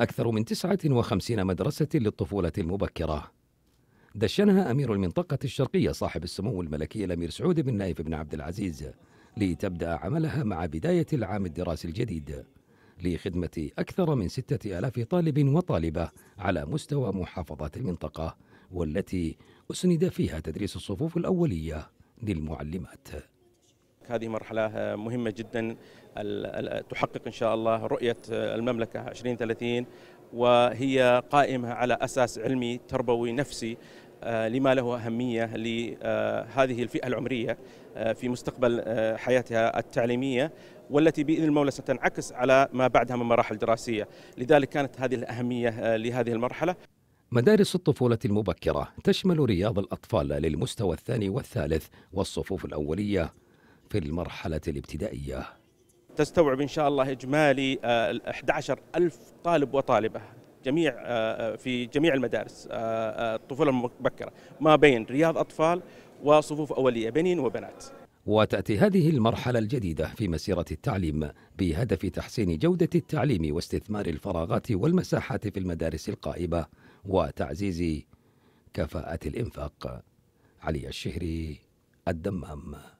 أكثر من 59 مدرسة للطفولة المبكرة دشنها أمير المنطقة الشرقية صاحب السمو الملكي الأمير سعود بن نايف بن عبد العزيز لتبدأ عملها مع بداية العام الدراسي الجديد لخدمة أكثر من ستة ألاف طالب وطالبة على مستوى محافظات المنطقة والتي أسند فيها تدريس الصفوف الأولية للمعلمات هذه مرحلة مهمة جدا تحقق إن شاء الله رؤية المملكة 2030 وهي قائمة على أساس علمي تربوي نفسي آه، لما له أهمية لهذه آه، الفئة العمرية آه، في مستقبل حياتها التعليمية والتي باذن المولى ستنعكس على ما بعدها من مراحل دراسيه، لذلك كانت هذه الاهميه لهذه المرحله. مدارس الطفولة المبكرة تشمل رياض الأطفال للمستوى الثاني والثالث والصفوف الأولية في المرحلة الابتدائية تستوعب إن شاء الله إجمالي 11 آه، ألف طالب وطالبة جميع آه، آه، في جميع المدارس الطفولة المبكرة ما بين رياض أطفال وصفوف أولية بنين وبنات وتأتي هذه المرحلة الجديدة في مسيرة التعليم بهدف تحسين جودة التعليم واستثمار الفراغات والمساحات في المدارس القائمة وتعزيز كفاءة الإنفاق علي الشهري الدمام